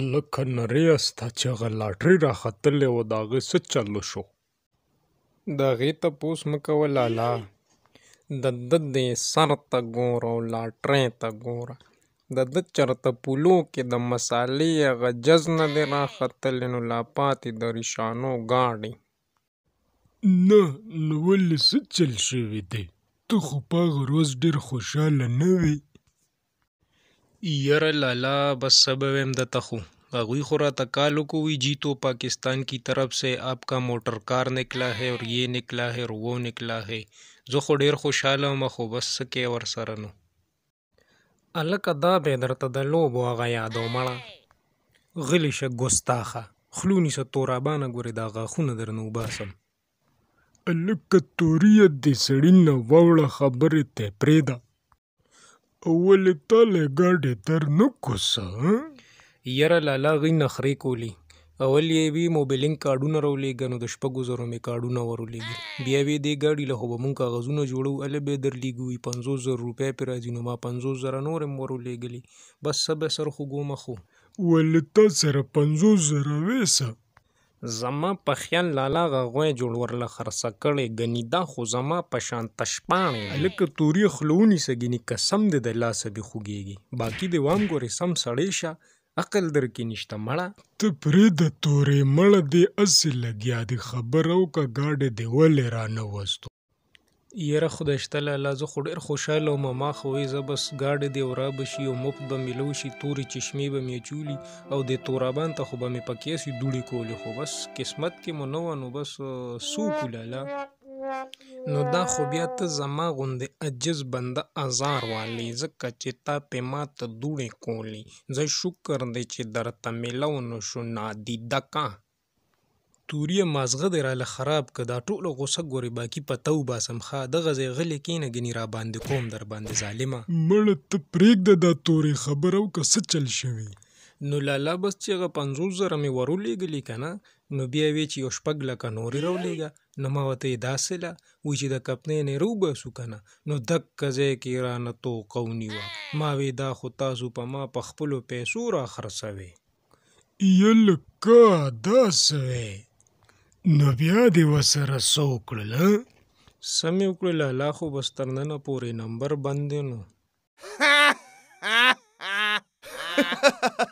الکه نرۍ ستا چې هغه لاټري راختلې وه د هغې څه چل شو د هغې تپوس مه کوه لالا د ده د سر ته ګوره او لاټرۍ ته ګوره د ده چرته پولو کې د مسالې هغه جز نه دی راختلې نو لا پاتې د ریشانو ګاډې نه نو ولې څه چل شوي دی ته خو په هغه ورځ ډېر خوشحاله نه وې یره لالا بس سب ویم دته خو اغوی خورا تکالو کو وی جی تو پاکستان की तरफ से आपका मोटर कार निकला है और ये निकला है और वो निकला है زه خو ډیر خوشاله ما خو بس کې ور سره نو الکه دا به درته د لوبو هغه یادو مړه غلی شه ګستاخه خلونی سه تورابانه ګورې دا غاښونه درنو باسم الکه توریه دې سړي نه وړه خبرې ته پرېږده ولې ته له ګاډي تر نه کوسه یره لالا غي نخرې کولی اول یې وی موبایلینګ کارډونه رولېږه نو د شپږو زرو مې کارډونه ورولېږي بیا وی دې ګاډي له خو به مونږ کاغذونه جوړو الې به درلیږو یې پنځوس زره روپۍ پرې راځي نو ما پنځوس زره نور هم ورولېږلي بس څه به سر خوږو مخو ولې تا سره پنځوس زره ویسه زما په خیال لالا غوې جوړ ورله خرڅه کړې غنی دا خو زما په شان تشپانې لکه توري خلونی سګینی قسم دې د لاس به خوګيږي باقی دې وام ګورې سم سړې شه عقل درکې نشته مړه ته پرې د تورې مړه دې اصل لګیا دې خبرو کا گاډه دې ولې را نه وستو یره خدای شته لاله زه خو ډېر خوشحاله وم ما خو وی زه بس ګاډې دې ورا به شي او مفت به مې لو شي تورې چشمې به مې چولي او د تورابان ته خو به مې پکې سي دوړې کولې خو بس قسمت کې مو نه نو بس سو کولاله نو دا خو بیا ته زما غوندې عجز بنده ازار والی ځکه چې تا پې ما ته دوړې کولې زه شکر دی چې درته مې لو نو شو نادیده کا توري مازغه دې راله خراب که دا ټوله غوسه ګورې باقي پته وباسم ښه دغه ځای غلی کینه ګنې راباندې کوم درباندې ظالمه مړه ته پرېږده دا تورې خبره وکړه څه چل شوي نو لالا بس چې هغه پنځوس زره مې ورولېږلې که نه نو بیا وې چې یو شپږ لکه نورې راولېږه نو ما ورته یې داسې له وایي چې د کپنۍ نه یې راوباسو که نه نو دکه ځای کې یې رانه توقه ونیوه ما وې دا خو تاسو په ما په خپلو پیسو را خرڅوې یلکه داسې وې نو بیا دې وسره څه وکړل سم یې وکړل لا خو بس تر نن پورې نمبر بند نو